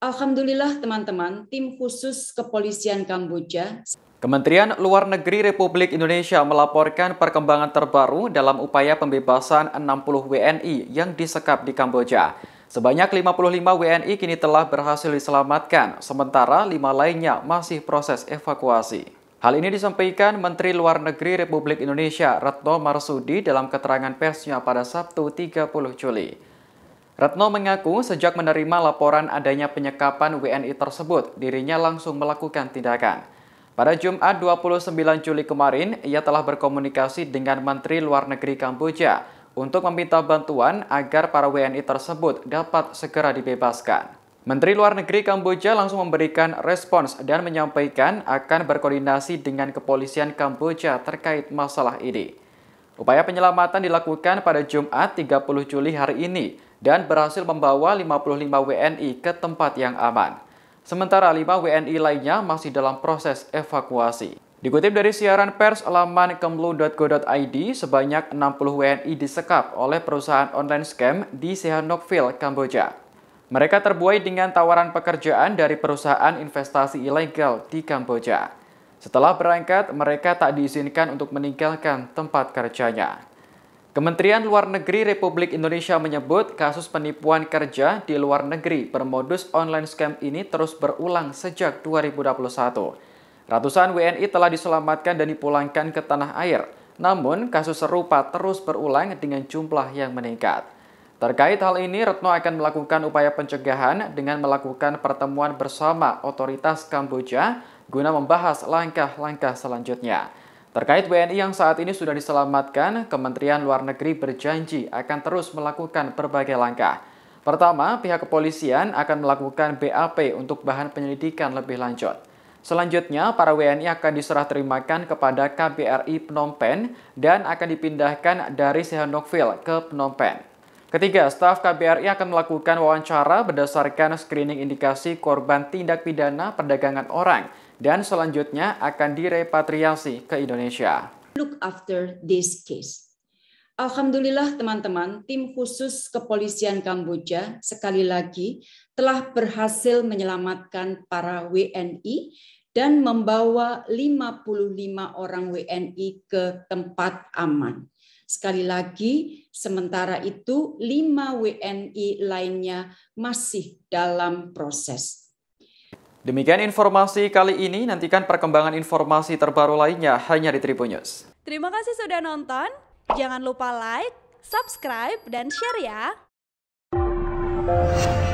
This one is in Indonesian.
Alhamdulillah teman-teman, tim khusus kepolisian Kamboja Kementerian Luar Negeri Republik Indonesia melaporkan perkembangan terbaru dalam upaya pembebasan 60 WNI yang disekap di Kamboja. Sebanyak 55 WNI kini telah berhasil diselamatkan, sementara lima lainnya masih proses evakuasi. Hal ini disampaikan Menteri Luar Negeri Republik Indonesia Retno Marsudi dalam keterangan persnya pada Sabtu 30 Juli. Retno mengaku sejak menerima laporan adanya penyekapan WNI tersebut, dirinya langsung melakukan tindakan. Pada Jumat 29 Juli kemarin, ia telah berkomunikasi dengan Menteri Luar Negeri Kamboja untuk meminta bantuan agar para WNI tersebut dapat segera dibebaskan. Menteri Luar Negeri Kamboja langsung memberikan respons dan menyampaikan akan berkoordinasi dengan kepolisian Kamboja terkait masalah ini. Upaya penyelamatan dilakukan pada Jumat 30 Juli hari ini dan berhasil membawa 55 WNI ke tempat yang aman. Sementara 5 WNI lainnya masih dalam proses evakuasi. Dikutip dari siaran pers laman kemlu.go.id, sebanyak 60 WNI disekap oleh perusahaan online scam di Sihanoukville, Kamboja. Mereka terbuai dengan tawaran pekerjaan dari perusahaan investasi ilegal di Kamboja. Setelah berangkat, mereka tak diizinkan untuk meninggalkan tempat kerjanya. Kementerian Luar Negeri Republik Indonesia menyebut kasus penipuan kerja di luar negeri bermodus online scam ini terus berulang sejak 2021. Ratusan WNI telah diselamatkan dan dipulangkan ke tanah air, namun kasus serupa terus berulang dengan jumlah yang meningkat. Terkait hal ini, Retno akan melakukan upaya pencegahan dengan melakukan pertemuan bersama otoritas Kamboja guna membahas langkah-langkah selanjutnya. Terkait WNI yang saat ini sudah diselamatkan, Kementerian Luar Negeri berjanji akan terus melakukan berbagai langkah. Pertama, pihak kepolisian akan melakukan BAP untuk bahan penyelidikan lebih lanjut. Selanjutnya, para WNI akan diserah terimakan kepada KBRI Phnom Penh dan akan dipindahkan dari Sihanoukville ke Phnom Penh. Ketiga, staf KBRI akan melakukan wawancara berdasarkan screening indikasi korban tindak pidana perdagangan orang dan selanjutnya akan direpatriasi ke Indonesia. Look after this case. Alhamdulillah teman-teman, tim khusus kepolisian Kamboja sekali lagi telah berhasil menyelamatkan para WNI dan membawa 55 orang WNI ke tempat aman. Sekali lagi, sementara itu 5 WNI lainnya masih dalam proses Demikian informasi kali ini, nantikan perkembangan informasi terbaru lainnya hanya di Tribunnews. Terima kasih sudah nonton, jangan lupa like, subscribe, dan share ya!